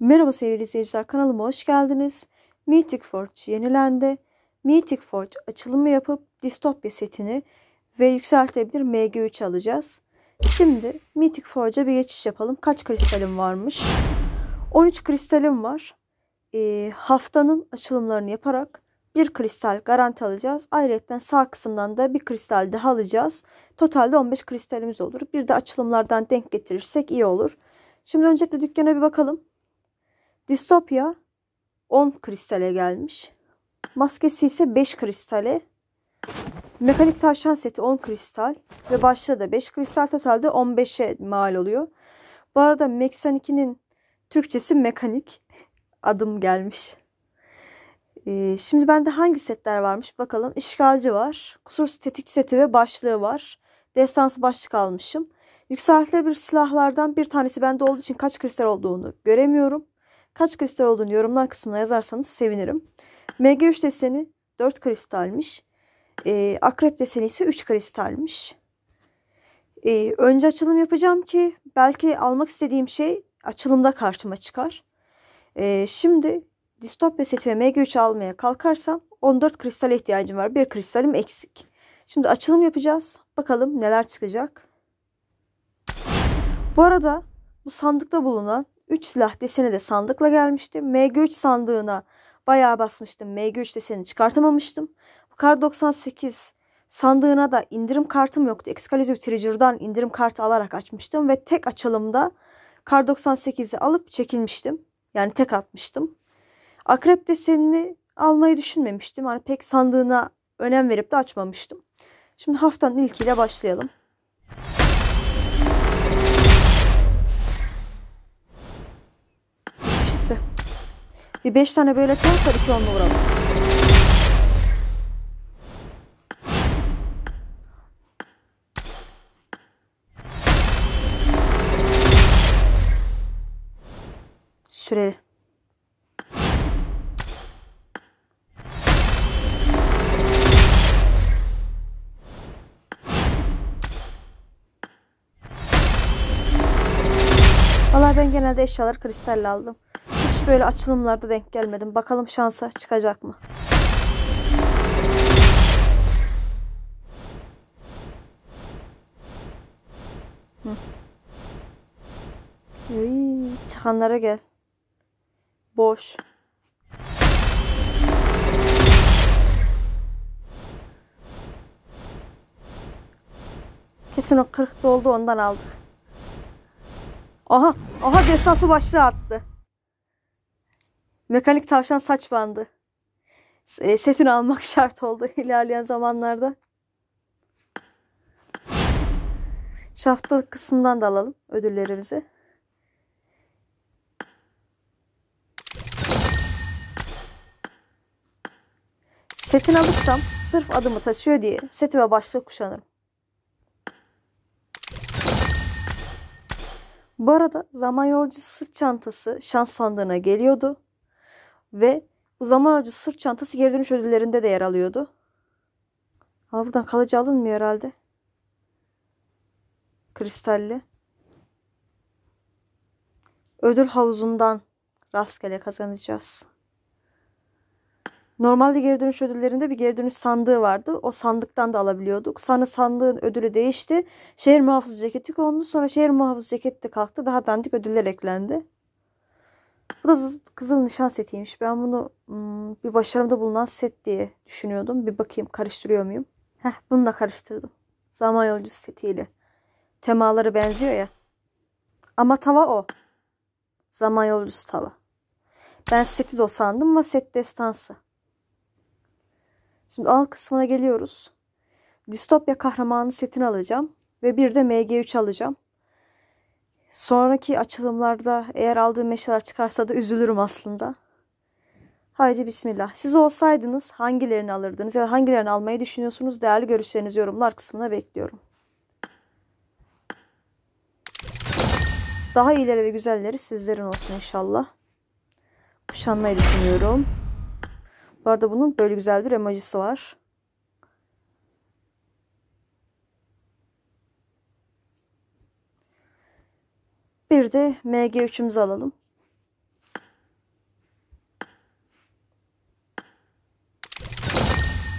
Merhaba sevgili izleyiciler kanalıma hoş geldiniz. Mythic Forge yenilendi. Mythic Forge açılımı yapıp distopya setini ve yükseltebilir MG3 alacağız. Şimdi Mythic Forge'a bir geçiş yapalım. Kaç kristalim varmış? 13 kristalim var. E, haftanın açılımlarını yaparak bir kristal garanti alacağız. Ayrıca sağ kısımdan da bir kristal daha alacağız. Totalde 15 kristalimiz olur. Bir de açılımlardan denk getirirsek iyi olur. Şimdi öncelikle dükkana bir bakalım. Distopya 10 kristale gelmiş. Maskesi ise 5 kristale. Mekanik tavşan seti 10 kristal ve başlığı da 5 kristal totalde 15'e mal oluyor. Bu arada Mexan Türkçesi mekanik adım gelmiş. Ee, şimdi bende hangi setler varmış bakalım. İşgalci var. Kusursuz tetikçi seti ve başlığı var. Destansı başlık almışım. Yükseltilebilir silahlardan bir tanesi bende olduğu için kaç kristal olduğunu göremiyorum. Kaç kristal olduğunu yorumlar kısmına yazarsanız sevinirim. MG3 deseni 4 kristalmiş. E, akrep deseni ise 3 kristalmiş. E, önce açılım yapacağım ki belki almak istediğim şey açılımda karşıma çıkar. E, şimdi distopya seti ve MG3 almaya kalkarsam 14 kristal ihtiyacım var. Bir kristalim eksik. Şimdi açılım yapacağız. Bakalım neler çıkacak. Bu arada bu sandıkta bulunan 3 silah deseni de sandıkla gelmişti. MG3 sandığına bayağı basmıştım. MG3 deseni çıkartamamıştım. Kar 98 sandığına da indirim kartım yoktu. Excalibur Treasure'dan indirim kartı alarak açmıştım ve tek açılımda Kar 98'i alıp çekilmiştim. Yani tek atmıştım. Akrep desenini almayı düşünmemiştim. Hani pek sandığına önem verip de açmamıştım. Şimdi haftanın ilkiyle başlayalım. Bir beş tane böyle çalsa iki onunla vuralım. Süreli. Vallahi ben genelde eşyaları kristalle aldım böyle açılımlarda denk gelmedim. Bakalım şansa çıkacak mı? Hı. çıkanlara gel. Boş. Kesin o 40'ta doldu ondan aldık. Aha, aha destansı başlığı attı. Mekanik tavşan saç bandı. E, setini almak şart oldu ilerleyen zamanlarda. Şaftalık kısmından da alalım ödüllerimizi. Setini alırsam sırf adımı taşıyor diye seti ve başlık kuşanırım. Bu arada zaman yolcusu sırt çantası şans sandığına geliyordu ve uzama amacı sırt çantası geri dönüş ödüllerinde de yer alıyordu. Ama buradan kalıcı alınmıyor herhalde. Kristalli. Ödül havuzundan rastgele kazanacağız. Normalde geri dönüş ödüllerinde bir geri dönüş sandığı vardı. O sandıktan da alabiliyorduk. Sonra sandığın ödülü değişti. Şehir muhafız ceketi kondu. Sonra şehir muhafız ceketi de kalktı. Daha dandik ödüller eklendi. Bu da kızıl nişan setiymiş. Ben bunu hmm, bir başarımda bulunan set diye düşünüyordum. Bir bakayım karıştırıyor muyum? Heh bunu da karıştırdım. Zaman yolcusu setiyle. Temaları benziyor ya. Ama tava o. Zaman yolcusu tava. Ben seti de o sandım ama set destansı. Şimdi al kısmına geliyoruz. Distopya kahramanı setini alacağım. Ve bir de MG3 alacağım. Sonraki açılımlarda eğer aldığım meşeler çıkarsa da üzülürüm aslında. Haydi bismillah. Siz olsaydınız hangilerini alırdınız ya da hangilerini almayı düşünüyorsunuz? Değerli görüşlerinizi yorumlar kısmına bekliyorum. Daha iyileri ve güzelleri sizlerin olsun inşallah. Kuşanmayı düşünüyorum. Bu arada bunun böyle güzel bir emojisi var. Bir de MG3'ümüzü alalım.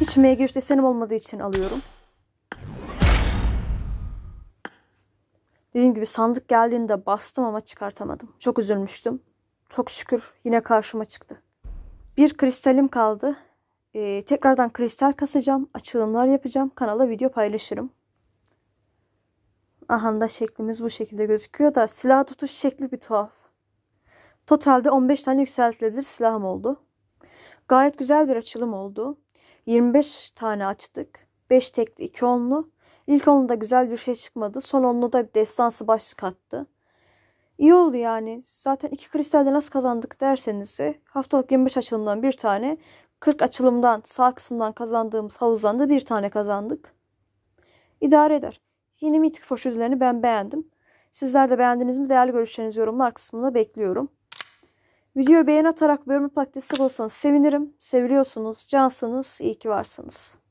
Hiç MG3 desenim olmadığı için alıyorum. Dediğim gibi sandık geldiğinde bastım ama çıkartamadım. Çok üzülmüştüm. Çok şükür yine karşıma çıktı. Bir kristalim kaldı. Ee, tekrardan kristal kasacağım. Açılımlar yapacağım. Kanala video paylaşırım. Ahanda şeklimiz bu şekilde gözüküyor da silah tutuş şekli bir tuhaf. Totalde 15 tane yükseltilebilir silahım oldu. Gayet güzel bir açılım oldu. 25 tane açtık. 5 tekli 2 onlu. İlk onlu da güzel bir şey çıkmadı. Son onlu da bir destansı başlık attı. İyi oldu yani. Zaten iki kristalde nasıl kazandık derseniz de haftalık 25 açılımdan bir tane, 40 açılımdan sağ kısımdan kazandığımız havuzdan da bir tane kazandık. İdare eder. Yeni mitik poşetlerini ben beğendim. Sizler de beğendiniz mi? Değerli görüşlerinizi yorumlar kısmında bekliyorum. Videoyu beğen atarak ve yorum yaparak destek olsanız sevinirim. Seviliyorsunuz, cansınız, iyi ki varsınız.